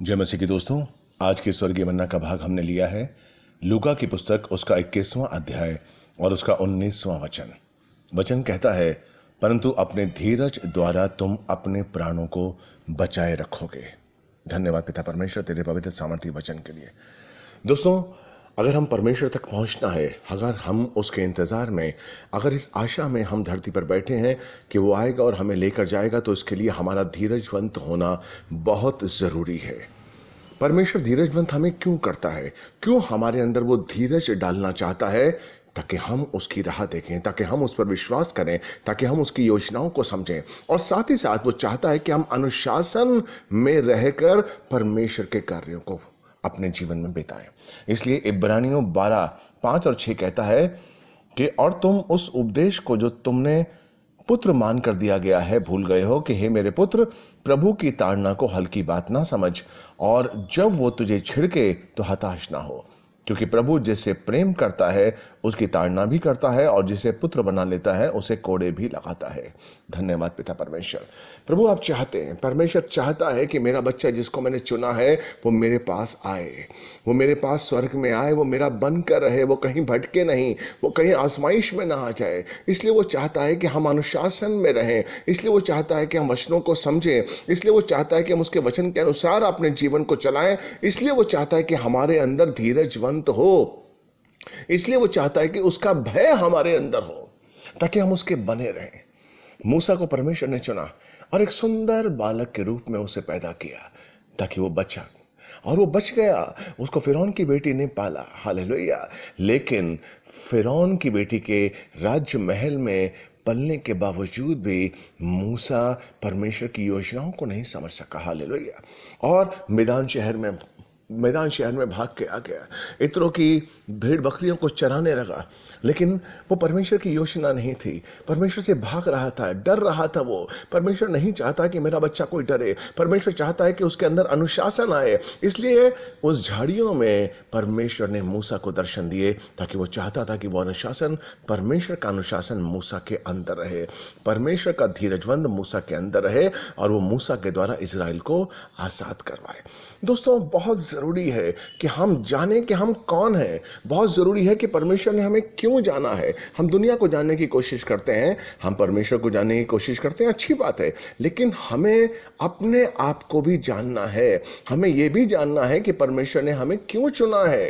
जय मसीह की दोस्तों आज के स्वर्गीय मन्ना का भाग हमने लिया है लुका की पुस्तक उसका इक्कीसवां अध्याय और उसका उन्नीसवां वचन वचन कहता है परंतु अपने धीरज द्वारा तुम अपने प्राणों को बचाए रखोगे धन्यवाद पिता परमेश्वर तेरे पवित्र सामर्थ्य वचन के लिए दोस्तों अगर हम परमेश्वर तक पहुंचना है अगर हम उसके इंतज़ार में अगर इस आशा में हम धरती पर बैठे हैं कि वो आएगा और हमें लेकर जाएगा तो इसके लिए हमारा धीरजवंत होना बहुत ज़रूरी है परमेश्वर धीरजवंत हमें क्यों करता है क्यों हमारे अंदर वो धीरज डालना चाहता है ताकि हम उसकी राह देखें ताकि हम उस पर विश्वास करें ताकि हम उसकी योजनाओं को समझें और साथ ही साथ वो चाहता है कि हम अनुशासन में रहकर परमेश्वर के कार्यों को अपने जीवन में बिताएं इसलिए इब्रानियों बारह पांच और छह कहता है कि और तुम उस उपदेश को जो तुमने पुत्र मान कर दिया गया है भूल गए हो कि हे मेरे पुत्र प्रभु की ताड़ना को हल्की बात ना समझ और जब वो तुझे छिड़के तो हताश ना हो क्योंकि प्रभु जिससे प्रेम करता है उसकी ताड़ना भी करता है और जिसे पुत्र बना लेता है उसे कोड़े भी लगाता है धन्यवाद पिता परमेश्वर प्रभु आप चाहते हैं परमेश्वर चाहता है कि मेरा बच्चा जिसको मैंने चुना है वो मेरे पास आए वो मेरे पास स्वर्ग में आए वो मेरा बन कर रहे वो कहीं भटके नहीं वो कहीं आजमाइश में ना आ जाए इसलिए वो चाहता है कि हम अनुशासन में रहें इसलिए वो चाहता है कि हम वचनों को समझें इसलिए वो चाहता है कि हम उसके वचन के अनुसार अपने जीवन को चलाएं इसलिए वो चाहता है कि हमारे अंदर धीरज शांत हो इसलिए वो चाहता है कि उसका भय हमारे अंदर हो ताकि हम उसके बने रहें मूसा को परमेश्वर ने चुना और एक सुंदर बालक के रूप में उसे पैदा किया ताकि वो बचा और वो बच गया उसको फिरौन की बेटी ने पाला हाल लेकिन फिरौन की बेटी के राज्य महल में पलने के बावजूद भी मूसा परमेश्वर की योजनाओं को नहीं समझ सका हाल और मैदान शहर में मैदान शहर में भाग के आ गया इतरों की भेड़ बकरियों को चराने लगा लेकिन वो परमेश्वर की योजना नहीं थी परमेश्वर से भाग रहा था डर रहा था वो परमेश्वर नहीं चाहता कि मेरा बच्चा कोई डरे परमेश्वर चाहता है कि उसके अंदर अनुशासन आए इसलिए उस झाड़ियों में परमेश्वर ने मूसा को दर्शन दिए ताकि वो चाहता था कि वो अनुशासन परमेश्वर का अनुशासन मूसा के अंदर रहे परमेश्वर का धीरजवंद मूसा के अंदर रहे और वो मूसा के द्वारा इसराइल को आज़ाद करवाए दोस्तों बहुत ज़रूरी है कि हम जाने कि हम कौन हैं बहुत ज़रूरी है कि परमेश्वर ने हमें क्यों जाना है हम दुनिया को जानने की कोशिश करते हैं हम परमेश्वर को जानने की कोशिश करते हैं अच्छी बात है लेकिन हमें अपने आप को भी जानना है हमें यह भी जानना है कि परमेश्वर ने हमें क्यों चुना है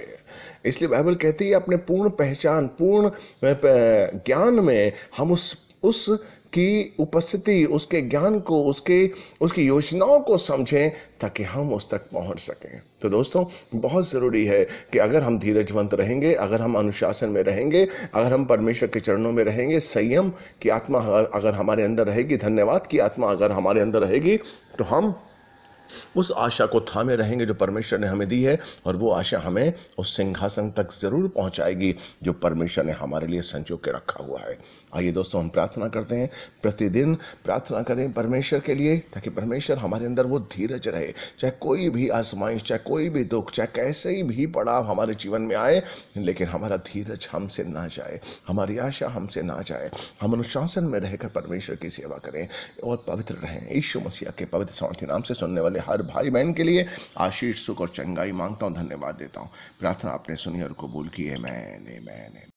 इसलिए बाइबल कहती है अपने पूर्ण पहचान पूर्ण ज्ञान में हम उस उस की उपस्थिति उसके ज्ञान को उसके उसकी योजनाओं को समझें ताकि हम उस तक पहुंच सकें तो दोस्तों बहुत ज़रूरी है कि अगर हम धीरजवंत रहेंगे अगर हम अनुशासन में रहेंगे अगर हम परमेश्वर के चरणों में रहेंगे संयम की आत्मा अगर हमारे अंदर रहेगी धन्यवाद की आत्मा अगर हमारे अंदर रहेगी तो हम उस आशा को थामे रहेंगे जो परमेश्वर ने हमें दी है और वो आशा हमें उस सिंहासन तक ज़रूर पहुंचाएगी जो परमेश्वर ने हमारे लिए संजो के रखा हुआ है आइए दोस्तों हम प्रार्थना करते हैं प्रतिदिन प्रार्थना करें परमेश्वर के लिए ताकि परमेश्वर हमारे अंदर वो धीरज रहे चाहे कोई भी आजमाइश चाहे कोई भी दुख चाहे कैसे ही भी पड़ाव हमारे जीवन में आए लेकिन हमारा धीरज हमसे ना जाए हमारी आशा हमसे ना जाए हम अनुशासन में रहकर परमेश्वर की सेवा करें और पवित्र रहें यीशु मसीह के पवित्र सौर्थी नाम से सुनने वाले हर भाई बहन के लिए आशीष सुख और चंगाई मांगता हूँ धन्यवाद देता हूँ प्रार्थना आपने सुनी और कबूल की है मैंने मैंने